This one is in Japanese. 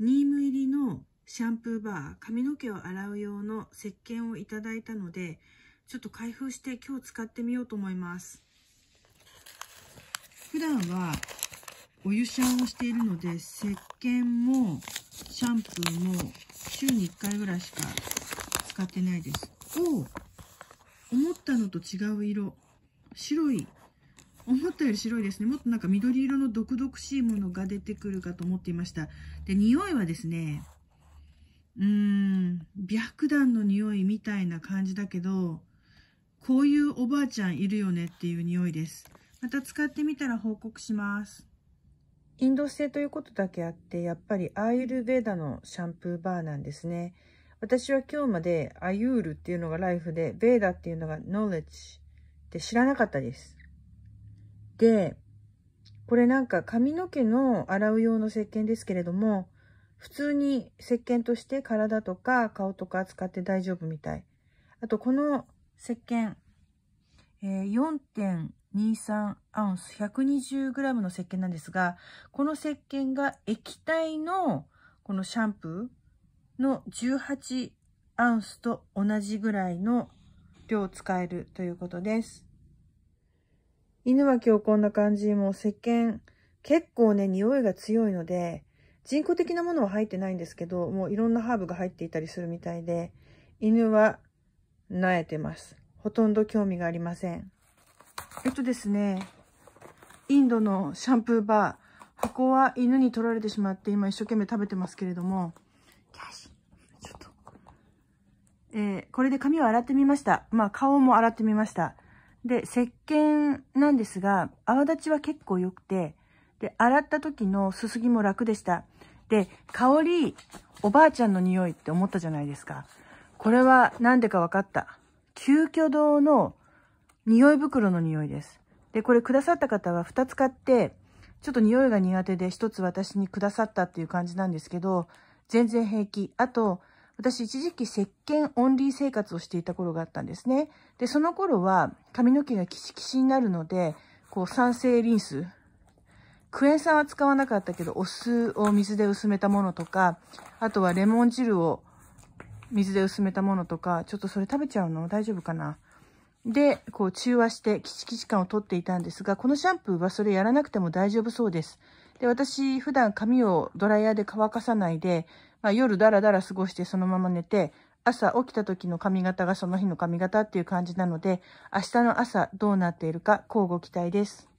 ニーム入りのシャンプーバー、髪の毛を洗う用の石鹸をいただいたので、ちょっと開封して今日使ってみようと思います。普段はお湯シャンをしているので、石鹸もシャンプーも週に1回ぐらいしか使ってないです。お思ったのと違う色。白い思ったより白いですね。もっとなんか緑色の毒々しいものが出てくるかと思っていました。で、匂いはですね、うーん、白檀の匂いみたいな感じだけど、こういうおばあちゃんいるよねっていう匂いです。また使ってみたら報告します。インド製ということだけあって、やっぱりアーユルベーダのシャンプーバーなんですね。私は今日までアユールっていうのがライフで、ベーダっていうのがノーレッジって知らなかったです。で、これなんか髪の毛の洗う用の石鹸ですけれども、普通に石鹸として体とか顔とか使って大丈夫みたい。あとこの石鹸、え4.23アンス 120g の石鹸なんですが、この石鹸が液体のこのシャンプーの18アンスと同じぐらいの量使えるということです。犬は今日こんな感じ、もう石鹸、結構ね、匂いが強いので、人工的なものは入ってないんですけど、もういろんなハーブが入っていたりするみたいで、犬は苗えてます。ほとんど興味がありません。えっとですね、インドのシャンプーバー、ここは犬に取られてしまって今一生懸命食べてますけれども、ちょっと。えー、これで髪を洗ってみました。まあ顔も洗ってみました。で、石鹸なんですが、泡立ちは結構良くて、で、洗った時のすすぎも楽でした。で、香り、おばあちゃんの匂いって思ったじゃないですか。これは何でか分かった。急遽堂の匂い袋の匂いです。で、これくださった方は2つ買って、ちょっと匂いが苦手で1つ私にくださったっていう感じなんですけど、全然平気。あと、私一時期石鹸オンリー生活をしていた頃があったんですね。で、その頃は髪の毛がキシキシになるので、こう酸性リンス、クエン酸は使わなかったけど、お酢を水で薄めたものとか、あとはレモン汁を水で薄めたものとか、ちょっとそれ食べちゃうの大丈夫かなで、こう中和してキシキシ感をとっていたんですが、このシャンプーはそれやらなくても大丈夫そうです。で、私、普段髪をドライヤーで乾かさないで、まあ、夜ダラダラ過ごしてそのまま寝て、朝起きた時の髪型がその日の髪型っていう感じなので、明日の朝どうなっているか交互期待です。